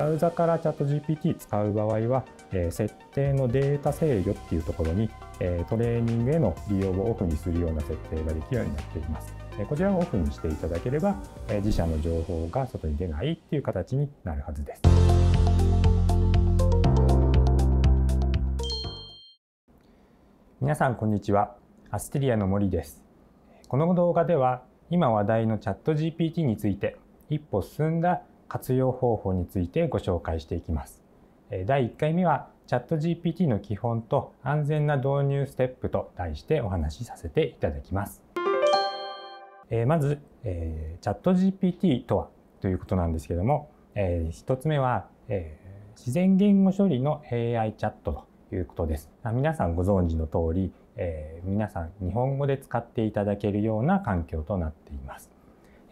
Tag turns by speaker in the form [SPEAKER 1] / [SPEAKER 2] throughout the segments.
[SPEAKER 1] ブラウザからチャット GPT 使う場合は、えー、設定のデータ制御っていうところに、えー、トレーニングへの利用をオフにするような設定ができるようになっています。えー、こちらをオフにしていただければ、え自社の情報が外に出ないっていう形になるはずです。皆さんこんにちは。アステリアの森です。この動画では今話題のチャット GPT について一歩進んだ活用方法についてご紹介していきます。第1回目はチャット GPT の基本と安全な導入ステップと題してお話しさせていただきます。まず、えチャット GPT とはということなんですけども、え1つ目は、え自然言語処理の AI チャットということです。皆さんご存知の通り、え皆さん日本語で使っていただけるような環境となっています。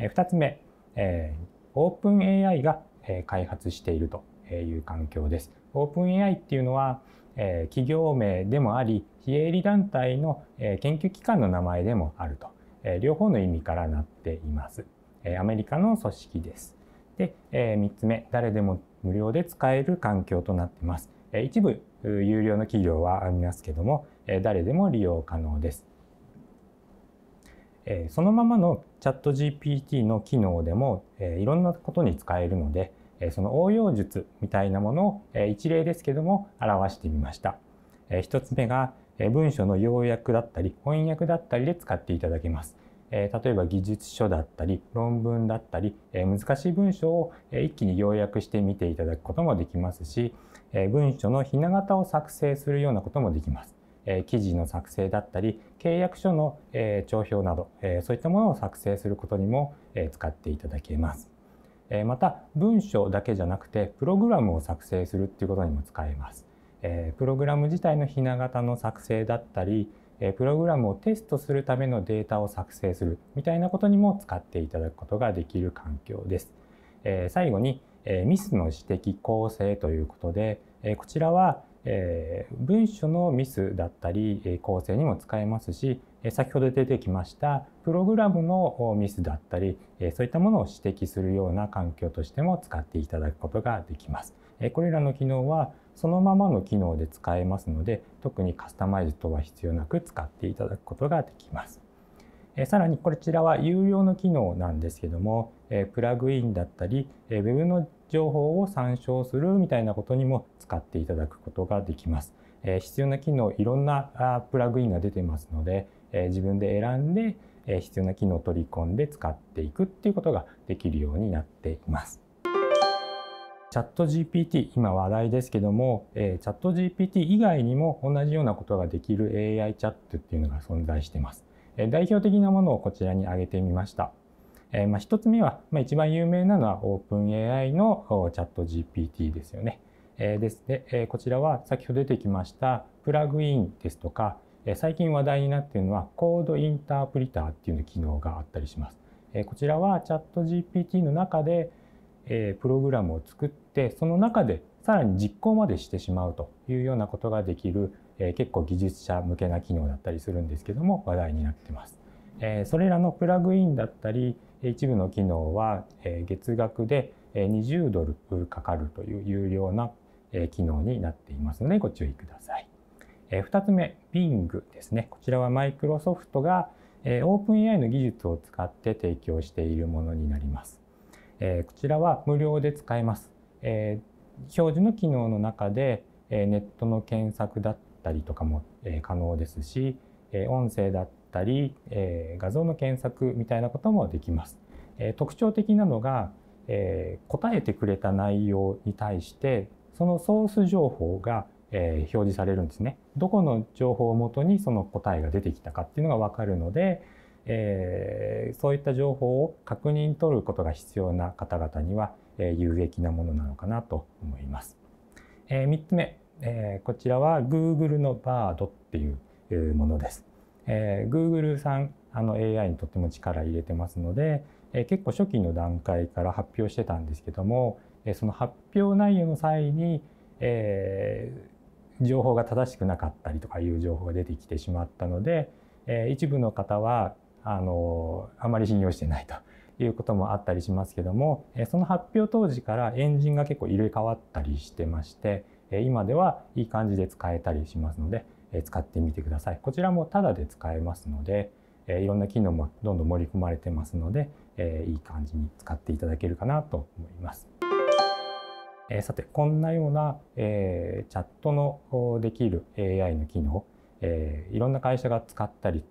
[SPEAKER 1] え2つ目、オープン AI が開発しているという環境です。オープン AI っていうのは企業名でもあり非営利団体の研究機関の名前でもあると両方の意味からなっています。アメリカの組織です。で3つ目誰でも無料で使える環境となってます。一部有料の企業はありますけども誰でも利用可能です。えそのままのチャット GPT の機能でも、えいろんなことに使えるので、えその応用術みたいなものを、え一例ですけども表してみました。え1つ目が、え文書の要約だったり翻訳だったりで使っていただけます。え例えば技術書だったり論文だったり、え難しい文章を、え一気に要約してみていただくこともできますし、え文書のひな形を作成するようなこともできます。え記事の作成だったり契約書の、え帳票など、えそういったものを作成することにも、え使っていただけます。えまた文章だけじゃなくてプログラムを作成するっていうことにも使えます。えプログラム自体のひな型の作成だったりプログラムをテストするためのデータを作成するみたいなことにも使っていただくことができる環境です。最後にミスの指摘構成ということでこちらはえー、文書のミスだったり、え構成にも使えますし、え先ほど出てきましたプログラムのミスだったり、えそういったものを指摘するような環境としても使っていただくことができます。えこれらの機能はそのままの機能で使えますので特にカスタマイズとは必要なく使っていただくことができます。えさらにこちらは有料の機能なんですけども、えプラグインだったり、え Web の情報を参照するみたいなことにも使っていただくことができます。え必要な機能いろんなプラグインが出てますので、え自分で選んで、え必要な機能を取り込んで使っていくっていうことができるようになっています。チャット GPT 今話題ですけども、えチャット GPT 以外にも同じようなことができる AI チャットっていうのが存在してます。代表的なものをこちらに挙げてみました。えまあ、1つ目は、まあ、一番有名なのは OpenAI のチャット GPT ですよね。えですで、えこちらは先ほど出てきましたプラグインですとか、え最近話題になっているのはコードインタープリターっていう機能があったりします。えこちらはチャット GPT の中で、えプログラムを作ってその中でさらに実行までしてしまうというようなことができるえ結構技術者向けな機能だったりするんですけども話題になってます。えそれらのプラグインだったり一部の機能は、え月額で20ドルかかるという有料な機能になっていますのでご注意ください。2つ目 Bing ですねこちらはマイクロソフトがオープン AI の技術を使って提供しているものになります。こちらは無料で使えます。表示の機能の中でネットの検索だっったりとかも、え可能ですし、え音声だったり、え画像の検索みたいなこともできます。え特徴的なのが、え答えてくれた内容に対してそのソース情報が、え表示されるんですね。どこの情報をもとにその答えが出てきたかっていうのが分かるので、えそういった情報を確認取ることが必要な方々には、え有益なものなのかなと思います。え3つ目えー、こちらは Google の Bard っていうものです。えー、Google さんあの AI にとっても力入れてますので、えー、結構初期の段階から発表してたんですけども、えー、その発表内容の際に、えー、情報が正しくなかったりとかいう情報が出てきてしまったので、えー、一部の方はあのあまり信用してないということもあったりしますけども、えその発表当時からエンジンが結構入れ替わったりしてまして。今ではいい感じで使えたりしますので使ってみてください。こちらもタダで使えますのでいろんな機能もどんどん盛り込まれてますのでいい感じに使っていただけるかなと思います。さてこんなようなチャットのできる AI の機能いろんな会社が使ったり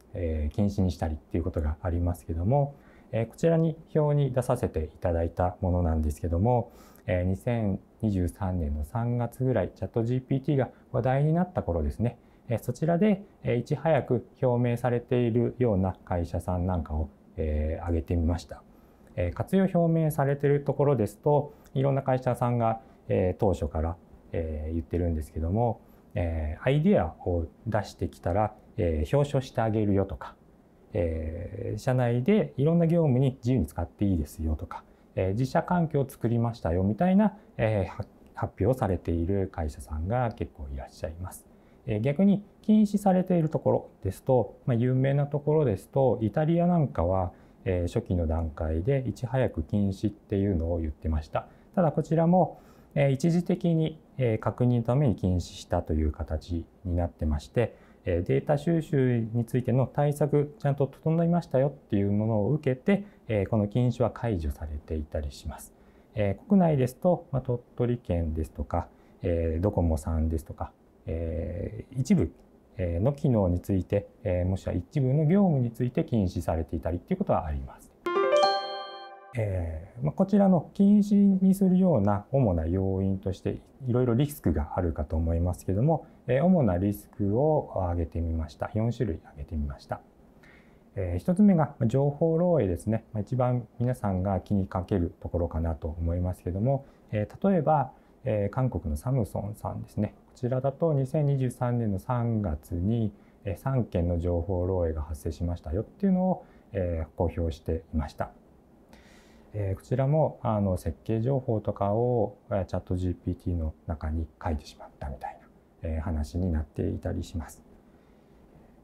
[SPEAKER 1] 禁止にしたりっていうことがありますけどもこちらに表に出させていただいたものなんですけども、2023年の3月ぐらいチャット GPT が話題になった頃ですね、そちらで、いち早く表明されているような会社さんなんかを、挙げてみました、活用表明されているところですといろんな会社さんが、当初から、言ってるんですけども、アイデアを出してきたら、表彰してあげるよとかえー、社内でいろんな業務に自由に使っていいですよとか、えー、自社環境を作りましたよみたいな、えー、発表されている会社さんが結構いらっしゃいます。えー、逆に禁止されているところですと、まあ、有名なところですとイタリアなんかは、えー、初期の段階でいち早く禁止っていうのを言ってました。ただこちらも、え一時的に、え確認のために禁止したという形になってまして、データ収集についての対策ちゃんと整いましたよっていうものを受けてこの禁止は解除されていたりします。国内ですと鳥取県ですとかドコモさんですとか一部の機能についてもしくは一部の業務について禁止されていたりっていうことはあります。えまこちらの禁止にするような主な要因としていろいろリスクがあるかと思いますけども、主なリスクを挙げてみました。4種類挙げてみました。1つ目が情報漏洩ですね。一番皆さんが気にかけるところかなと思いますけども、例えば韓国のサムソンさんですね。こちらだと2023年の3月に3件の情報漏洩が発生しましたよっていうのを公表していました。こちらもあの設計情報とかをチャット GPT の中に書いてしまったみたいえ話になっていたりします。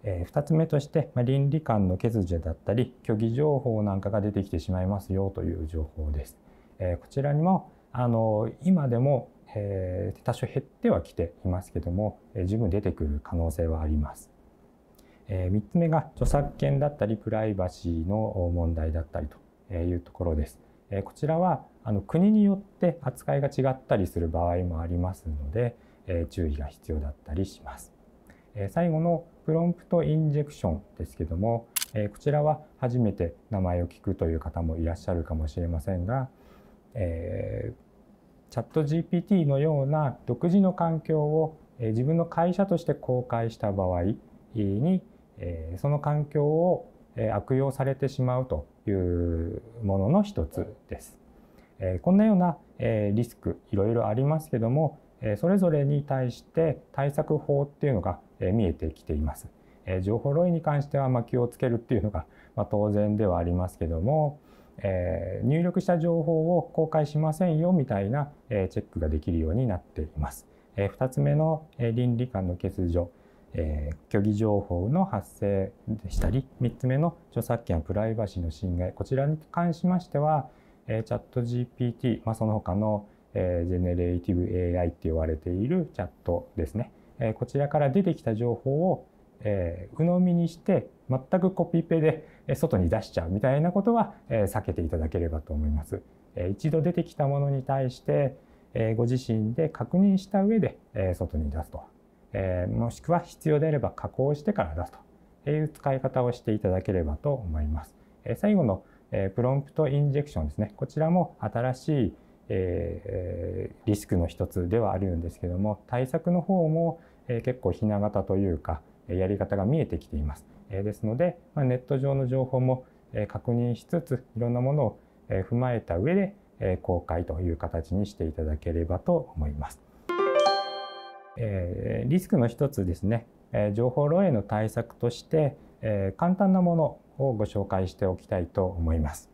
[SPEAKER 1] え2つ目として、ま倫理観の欠如だったり虚偽情報なんかが出てきてしまいますよという情報です。えこちらにもあの今でも、え多少減ってはきていますけども、え十分出てくる可能性はあります。え3つ目が著作権だったりプライバシーの問題だったりというところです。えこちらはあの国によって扱いが違ったりする場合もありますので、え注意が必要だったりします。え最後のプロンプトインジェクションですけども、えこちらは初めて名前を聞くという方もいらっしゃるかもしれませんが、えー、チャット GPT のような独自の環境を、え自分の会社として公開した場合に、えその環境を悪用されてしまうというものの一つです。こんなようなリスクいろいろありますけどもそれぞれに対して対策法っていうのが見えてきています。情報漏洩に関してはま気をつけるっていうのがま当然ではありますけども、え入力した情報を公開しませんよみたいな、えチェックができるようになっています。え2つ目の、え倫理観の欠如、え虚偽情報の発生でしたり3つ目の著作権プライバシーの侵害こちらに関しましては、えチャット GPT、まあ、その他のえジェネレイティブ AI って言われているチャットですね、えこちらから出てきた情報を、え鵜呑みにして全くコピペで外に出しちゃうみたいなことは、え避けていただければと思います。え一度出てきたものに対して、えご自身で確認した上で、え外に出すと、えもしくは必要であれば加工してから出すという使い方をしていただければと思います。え最後の、えプロンプトインジェクションですね。こちらも新しいえー、リスクの一つではあるんですけども対策の方も、えー、結構ひな形というかやり方が見えてきています、えー、ですので、まあ、ネット上の情報も、え確認しつついろんなものを、え踏まえた上で、え公開という形にしていただければと思います、えリスクの一つですね、え情報漏洩の対策として、え簡単なものをご紹介しておきたいと思います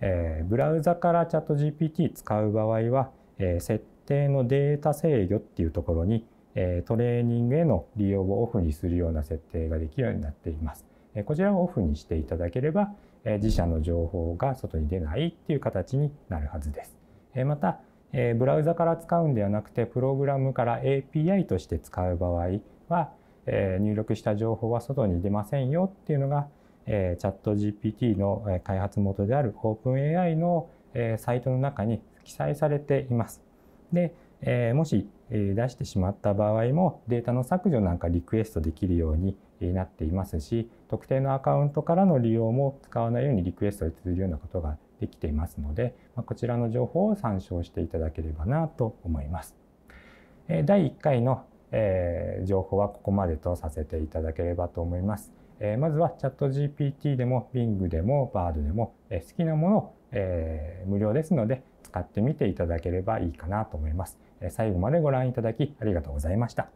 [SPEAKER 1] えー、ブラウザからチャット GPT 使う場合は、えー、設定のデータ制御っていうところに、えー、トレーニングへの利用をオフにするような設定ができるようになっています。えこちらをオフにしていただければ、え自社の情報が外に出ないっていう形になるはずです。えまた、えブラウザから使うんではなくてプログラムから API として使う場合は、え入力した情報は外に出ませんよっていうのがえー、チャット GPT の開発元である OpenAI の、えー、サイトの中に記載されています。で、えー、もし、えー、出してしまった場合もデータの削除なんかリクエストできるようになっていますし特定のアカウントからの利用も使わないようにリクエストするようなことができていますので、まあ、こちらの情報を参照していただければなと思います。第1回のえー、情報はここまでとさせていただければと思います。えー、まずはチャット GPT でも Bing でも Bard でも、えー、好きなものを、え無料ですので使ってみていただければいいかなと思います。え最後までご覧いただきありがとうございました。